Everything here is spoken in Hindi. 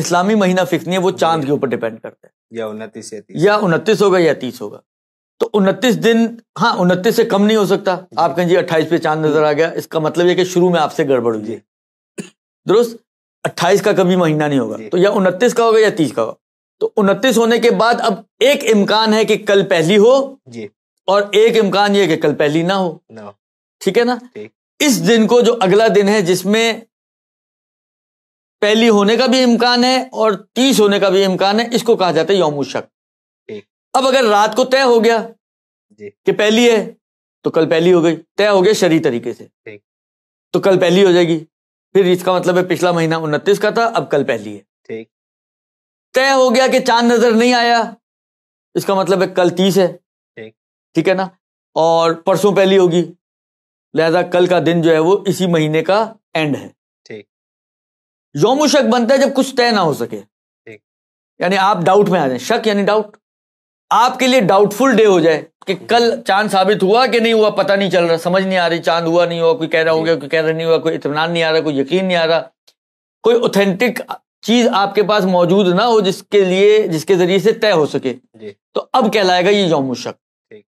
इस्लामी महीना फिक्स नहीं है वो चांद के ऊपर डिपेंड करता है या उनतीस या उनतीस होगा या तीस होगा तो उनतीस दिन हाँ उनतीस से कम नहीं हो सकता आप कहें जी अट्ठाईस पे चांद नजर आ गया इसका मतलब ये कि शुरू में आपसे गड़बड़ हुई है दुरुस्त अट्ठाईस का कभी महीना नहीं होगा तो या उनतीस का होगा या तीस का होगा तो उनतीस होने के बाद अब एक इम्कान है कि कल पहली हो जी और एक इम्कान ये कि कल पहली ना हो ठीक है ना इस दिन को जो अगला दिन है जिसमें पहली होने का भी इम्कान है और तीस होने का भी इम्कान है इसको कहा जाता है यौम शक अब अगर रात को तय हो गया कि पहली है तो कल पहली हो गई तय हो गया शरी तरीके से तो कल पहली हो जाएगी फिर इसका मतलब है पिछला महीना उनतीस का था अब कल पहली है ठीक तय हो गया कि चांद नजर नहीं आया इसका मतलब है कल तीस है ठीक है ना और परसों पहली होगी लिहाजा कल का दिन जो है वो इसी महीने का एंड है योम शक बनता है जब कुछ तय ना हो सके यानी आप डाउट में आ जाए शक यानी डाउट आपके लिए डाउटफुल डे हो जाए कि हम्म। कल चांद साबित हुआ कि नहीं हुआ पता नहीं चल रहा समझ नहीं आ रही चांद हुआ नहीं हुआ कोई कह रहा हो गया कोई कह रहा नहीं हुआ कोई इतमान नहीं आ रहा कोई यकीन नहीं आ रहा कोई ऑथेंटिक चीज आपके पास मौजूद ना हो जिसके लिए जिसके जरिए से तय हो सके तो अब कहलाएगा ये यौम शक